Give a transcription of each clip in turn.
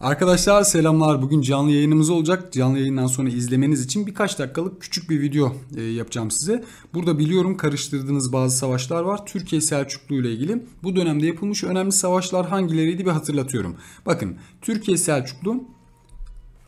Arkadaşlar selamlar. Bugün canlı yayınımız olacak. Canlı yayından sonra izlemeniz için birkaç dakikalık küçük bir video e, yapacağım size. Burada biliyorum karıştırdığınız bazı savaşlar var. Türkiye Selçuklu ile ilgili bu dönemde yapılmış önemli savaşlar hangileriydi bir hatırlatıyorum. Bakın Türkiye Selçuklu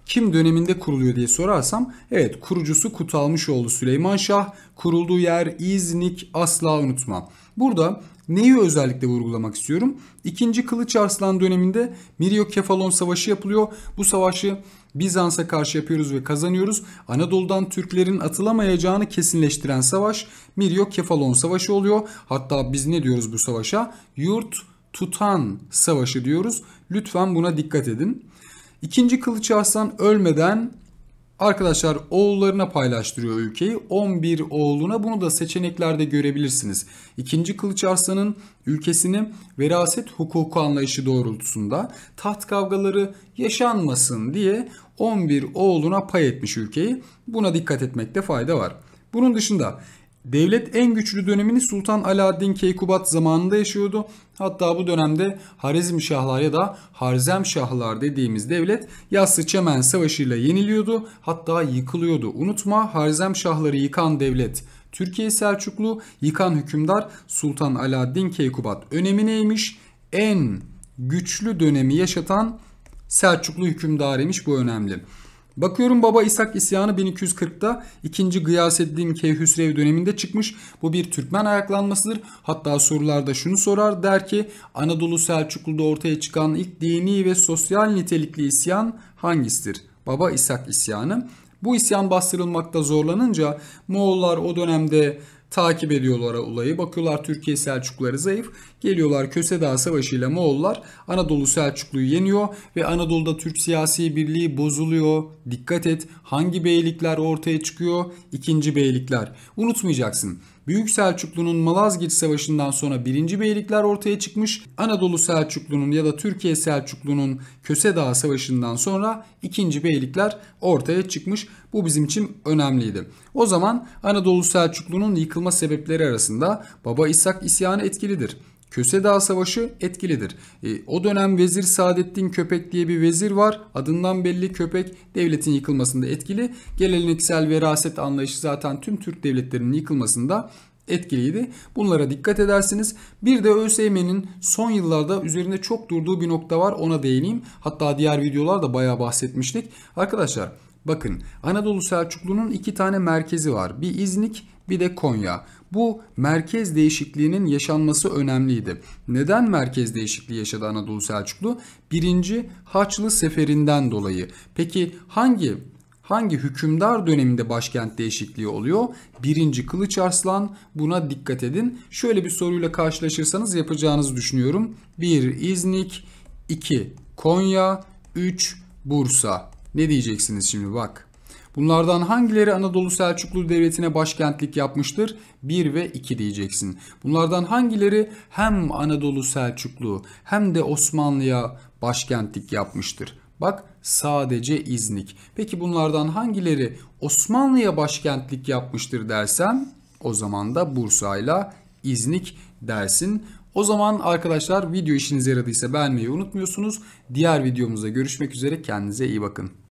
kim döneminde kuruluyor diye sorarsam evet kurucusu Kutalmışoğlu Süleyman Şah kurulduğu yer İznik asla unutma. Burada Neyi özellikle vurgulamak istiyorum? İkinci Kılıç Arslan döneminde Miryokefalon Savaşı yapılıyor. Bu savaşı Bizans'a karşı yapıyoruz ve kazanıyoruz. Anadolu'dan Türklerin atılamayacağını kesinleştiren savaş Miryokefalon Savaşı oluyor. Hatta biz ne diyoruz bu savaşa? Yurt tutan savaşı diyoruz. Lütfen buna dikkat edin. İkinci Kılıç Arslan ölmeden Arkadaşlar oğullarına paylaştırıyor ülkeyi. 11 oğluna bunu da seçeneklerde görebilirsiniz. İkinci Kılıç Arslan'ın ülkesini veraset hukuku anlayışı doğrultusunda taht kavgaları yaşanmasın diye 11 oğluna pay etmiş ülkeyi. Buna dikkat etmekte fayda var. Bunun dışında Devlet en güçlü dönemini Sultan Alaaddin Keykubat zamanında yaşıyordu. Hatta bu dönemde Harizm Şahlar ya da Harzem Şahlar dediğimiz devlet Yassı Çemen Savaşı ile yeniliyordu. Hatta yıkılıyordu. Unutma Harzem Şahları yıkan devlet Türkiye Selçuklu, yıkan hükümdar Sultan Alaaddin Keykubat. Önemi neymiş? En güçlü dönemi yaşatan Selçuklu hükümdarıymış bu önemli. Bakıyorum Baba İshak isyanı 1240'ta 2. Gıyaseddin Keyhüsrev döneminde çıkmış. Bu bir Türkmen ayaklanmasıdır. Hatta sorularda şunu sorar der ki Anadolu Selçuklu'da ortaya çıkan ilk dini ve sosyal nitelikli isyan hangisidir? Baba İshak isyanı. Bu isyan bastırılmakta zorlanınca Moğollar o dönemde takip ediyorlar olayı. Bakıyorlar Türkiye Selçukları zayıf. Geliyorlar Köse Dağı Savaşı ile Moğollar Anadolu Selçuklu'yu yeniyor ve Anadolu'da Türk siyasi birliği bozuluyor. Dikkat et hangi beylikler ortaya çıkıyor? İkinci beylikler. Unutmayacaksın. Büyük Selçuklu'nun Malazgirt Savaşı'ndan sonra 1. Beylikler ortaya çıkmış. Anadolu Selçuklu'nun ya da Türkiye Selçuklu'nun Köse Dağı Savaşı'ndan sonra 2. Beylikler ortaya çıkmış. Bu bizim için önemliydi. O zaman Anadolu Selçuklu'nun yıkılma sebepleri arasında Baba İshak isyanı etkilidir. Köse Dağı Savaşı etkilidir. E, o dönem Vezir Saadettin Köpek diye bir vezir var. Adından belli Köpek devletin yıkılmasında etkili. Geleneksel veraset anlayışı zaten tüm Türk devletlerinin yıkılmasında etkiliydi. Bunlara dikkat edersiniz. Bir de ÖSYM'nin son yıllarda üzerinde çok durduğu bir nokta var. Ona değineyim. Hatta diğer videolarda bayağı bahsetmiştik. Arkadaşlar Bakın Anadolu Selçuklu'nun iki tane merkezi var. Bir İznik bir de Konya. Bu merkez değişikliğinin yaşanması önemliydi. Neden merkez değişikliği yaşadı Anadolu Selçuklu? Birinci Haçlı Seferinden dolayı. Peki hangi hangi hükümdar döneminde başkent değişikliği oluyor? Birinci Kılıç Arslan buna dikkat edin. Şöyle bir soruyla karşılaşırsanız yapacağınızı düşünüyorum. 1. İznik 2. Konya 3. Bursa ne diyeceksiniz şimdi bak. Bunlardan hangileri Anadolu Selçuklu Devleti'ne başkentlik yapmıştır? 1 ve 2 diyeceksin. Bunlardan hangileri hem Anadolu Selçuklu hem de Osmanlı'ya başkentlik yapmıştır? Bak sadece İznik. Peki bunlardan hangileri Osmanlı'ya başkentlik yapmıştır dersem o zaman da Bursa ile İznik dersin. O zaman arkadaşlar video işinize yaradıysa beğenmeyi unutmuyorsunuz. Diğer videomuzda görüşmek üzere kendinize iyi bakın.